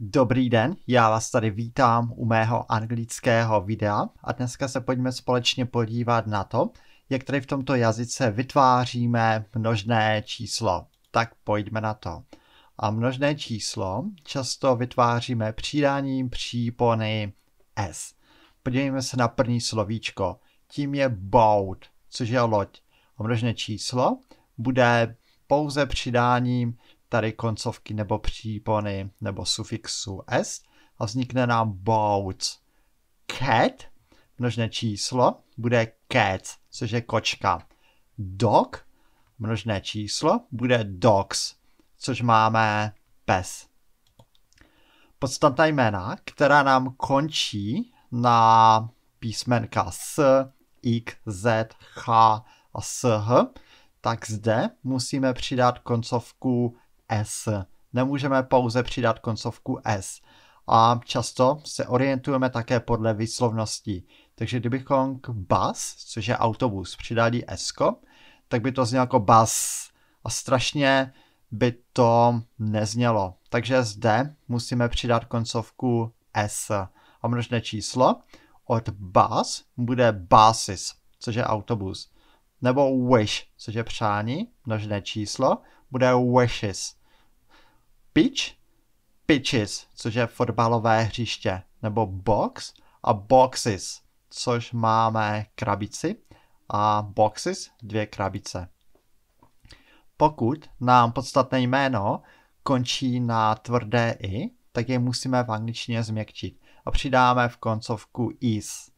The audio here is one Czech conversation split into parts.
Dobrý den, já vás tady vítám u mého anglického videa a dneska se pojďme společně podívat na to, jak tady v tomto jazyce vytváříme množné číslo. Tak pojďme na to. A množné číslo často vytváříme přidáním přípony s. Podívejme se na první slovíčko. Tím je boat, což je loď. A množné číslo bude pouze přidáním tady koncovky nebo přípony nebo sufixu s a vznikne nám boat cat, množné číslo, bude cat, což je kočka. Dog, množné číslo, bude dogs, což máme pes. Podstatná jména, která nám končí na písmenka S, X, Z, H a SH, tak zde musíme přidat koncovku s. Nemůžeme pouze přidat koncovku s. A často se orientujeme také podle výslovnosti. Takže kdybychom k bus, což je autobus, přidali s, tak by to znělo jako bus. A strašně by to neznělo. Takže zde musíme přidat koncovku s. A množné číslo od bus bude buses, což je autobus nebo wish, což je přání, množné číslo, bude wishes. Pitch, pitches, což je fotbalové hřiště, nebo box a boxes, což máme krabici a boxes, dvě krabice. Pokud nám podstatné jméno končí na tvrdé i, tak je musíme v angličtině změkčit a přidáme v koncovku is.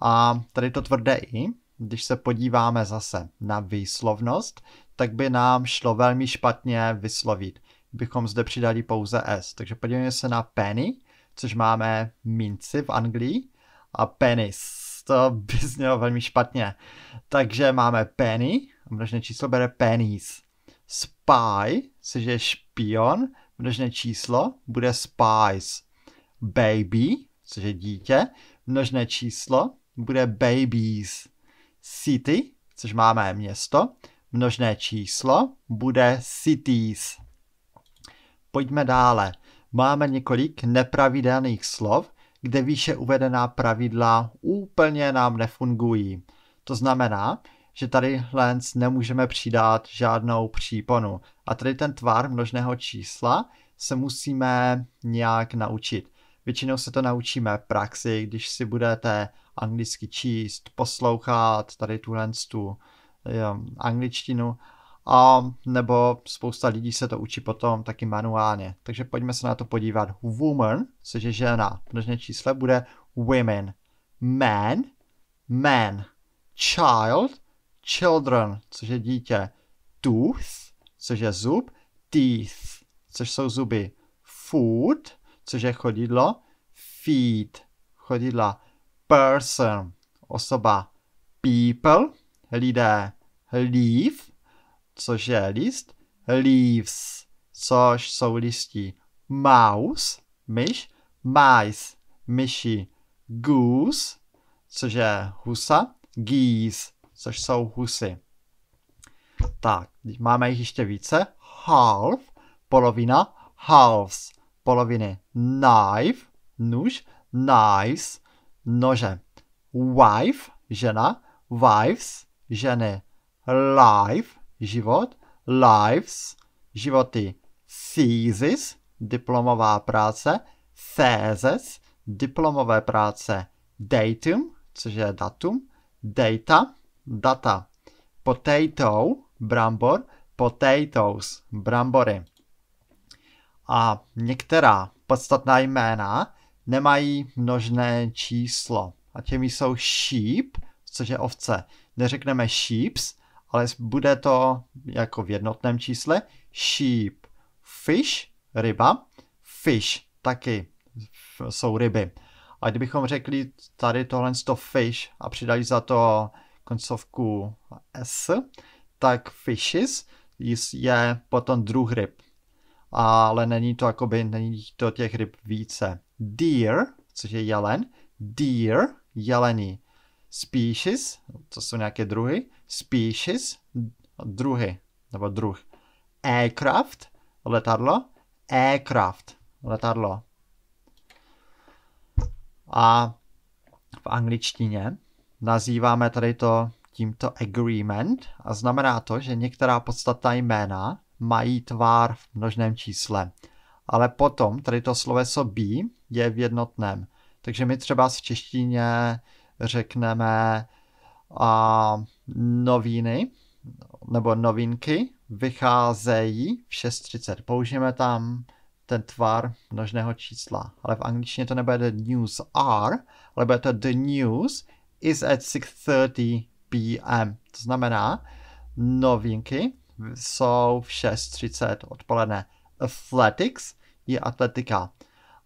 A tady to tvrdé i když se podíváme zase na výslovnost, tak by nám šlo velmi špatně vyslovit. Bychom zde přidali pouze S. Takže podívejme se na penny, což máme minci v Anglii, a penis. To by znělo velmi špatně. Takže máme penny, množné číslo bere pennies. Spy, což je špion, množné číslo bude spies. Baby, což je dítě, množné číslo bude babies city, což máme město, množné číslo bude cities. Pojďme dále. Máme několik nepravidelných slov, kde výše uvedená pravidla úplně nám nefungují. To znamená, že tady lens nemůžeme přidat žádnou příponu. A tady ten tvar množného čísla se musíme nějak naučit. Většinou se to naučíme v praxi, když si budete anglicky číst, poslouchat tady tu tu angličtinu, a nebo spousta lidí se to učí potom taky manuálně. Takže pojďme se na to podívat. Woman, což je žena, v množné čísle bude women. Man, man. Child, children, což je dítě. Tooth, což je zub. Teeth, což jsou zuby. Food, což je chodidlo, feet, chodidla, person, osoba, people, lidé, leaf, což je list, leaves, což jsou listí, mouse, myš, mice, myši, goose, což je husa, geese, což jsou husy. Tak, máme jich ještě více. Half, polovina, halves, poloviny knife, nůž, knives, nože. Wife, žena, wives, ženy. Life, život, lives, životy. Thesis, diplomová práce, thesis, diplomové práce. Datum, což je datum, data, data. Potato, brambor, potatoes, brambory a některá podstatná jména nemají množné číslo. A těmi jsou sheep, což je ovce. Neřekneme sheeps, ale bude to jako v jednotném čísle sheep. Fish, ryba, fish, taky jsou ryby. A kdybychom řekli tady tohle to fish a přidali za to koncovku s, tak fishes je potom druh ryb ale není to jakoby, není to těch ryb více. Deer, což je jelen, deer, jelení. Species, to jsou nějaké druhy, species, druhy, nebo druh. Aircraft, letadlo, aircraft, letadlo. A v angličtině nazýváme tady to tímto agreement a znamená to, že některá podstatná jména mají tvár v množném čísle. Ale potom tady to sloveso be je v jednotném. Takže my třeba v češtině řekneme a, noviny nebo novinky vycházejí v 6.30. Použijeme tam ten tvar množného čísla. Ale v angličtině to nebude the news are, ale bude to the news is at 6.30 p.m. To znamená, novinky jsou v 6.30 odpoledne. Athletics je atletika.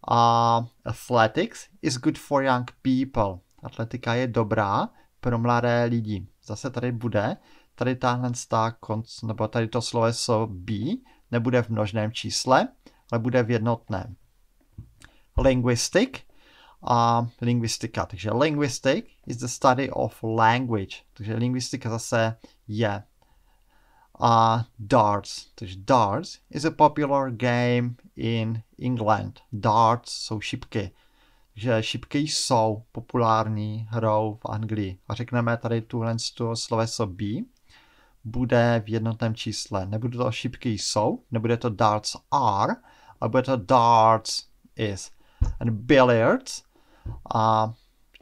A uh, athletics is good for young people. Atletika je dobrá pro mladé lidi. Zase tady bude, tady tahle konc, nebo tady to sloveso be nebude v množném čísle, ale bude v jednotném. Linguistic a linguistika. Takže linguistic is the study of language. Takže linguistika zase je are darts. Takže darts is a popular game in England. Darts jsou šipky. Že šipky jsou populární hrou v Anglii. A řekneme tady tuhle sloveso be bude v jednotném čísle. Nebude to šipky jsou, nebude to darts are, ale bude to darts is. And billiards, a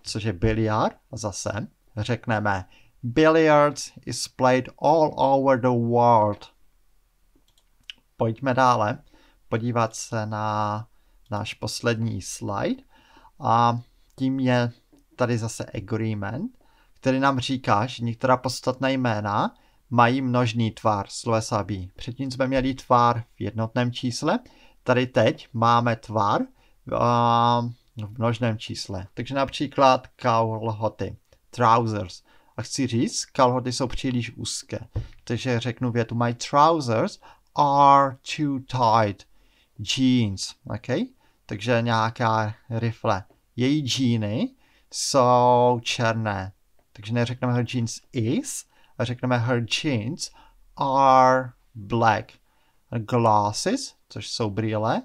což je biliard, a zase řekneme Billiards is played all over the world. Pojďme dále podívat se na náš poslední slide. A tím je tady zase agreement, který nám říká, že některá podstatná jména mají množný tvar slovesa B. Předtím jsme měli tvar v jednotném čísle, tady teď máme tvar v množném čísle. Takže například kalhoty, trousers. A chci říct, kalhoty jsou příliš úzké. Takže řeknu větu, my trousers are too tight. Jeans, OK? Takže nějaká rifle. Její džíny jsou černé. Takže neřekneme her jeans is, a řekneme her jeans are black. Glasses, což jsou brýle,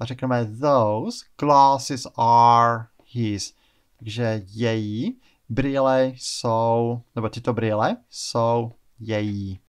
a řekneme those glasses are his. Takže její brýle jsou, nebo tyto brýle jsou její